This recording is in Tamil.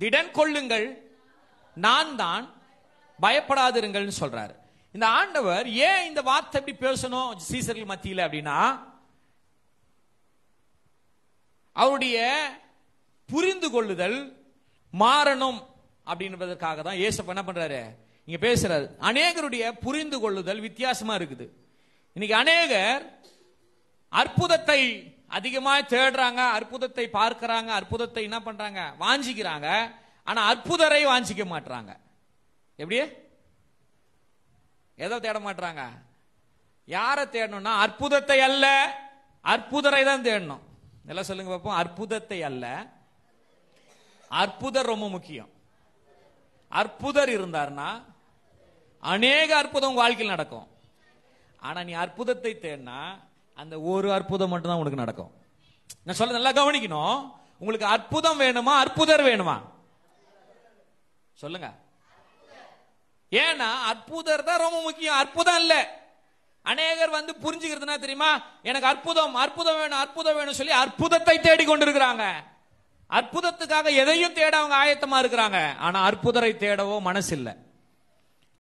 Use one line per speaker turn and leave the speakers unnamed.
திடன் கொள்ளுங்கள் நான் தான் பயப்படாதிருங்கள்னு சொல்றாரு இந்த ஆண்டவர் ஏன் இந்த வார்த்தை எப்படி பேசணும் சீசர்கள் மத்தியில் அப்படின்னா அவருடைய புரிந்து கொள்ளுதல் மாறணும் அப்படின்றதற்காக தான் ஏசப்ப என்ன பண்றாரு இங்க பேசுறாரு அநேகருடைய புரிந்து கொள்ளுதல் வித்தியாசமா இருக்குது இன்னைக்கு அநேகர் அற்புதத்தை அதிகமாக தேடுறாங்க அற்புதத்தை பார்க்கிறாங்க அற்புதத்தை என்ன பண்றாங்க வாஞ்சிக்கிறாங்க ஆனா அற்புதரை வாஞ்சிக்க மாட்டாங்க எப்படி எதை தேட மாட்டாங்க யாரை தேடணும்னா அற்புதத்தை அல்ல அற்புதரை தான் தேடணும் நல்லா சொல்லுங்க பார்ப்போம் அற்புதத்தை அல்ல அற்புதர் ரொம்ப முக்கியம் அற்புதர் இருந்தார்னா அநேக அற்புதம் வாழ்க்கையில் நடக்கும் ஆனா நீ அற்புதத்தை தேடினா அந்த
ஒரு அற்புதம் மட்டும் தான் உனக்கு நடக்கும் நான்
சொல்ல நல்லா கவனிக்கணும் உங்களுக்கு அற்புதம் வேணுமா அற்புதர் வேணுமா சொல்லுங்க ஏன்னா அற்புதர் தான் ரொம்ப முக்கியம் அற்புதம் இல்ல அநேகர் வந்து புரிஞ்சுக்கிறதுனா தெரியுமா எனக்கு அற்புதம் அற்புதம் வேணும் அற்புதம் வேணும் சொல்லி அற்புதத்தை தேடி கொண்டிருக்கிறாங்க அற்புதத்துக்காக எதையும் தேட அவங்க ஆயத்தமா இருக்கிறாங்க ஆனா அற்புதரை தேடவோ மனசு இல்லை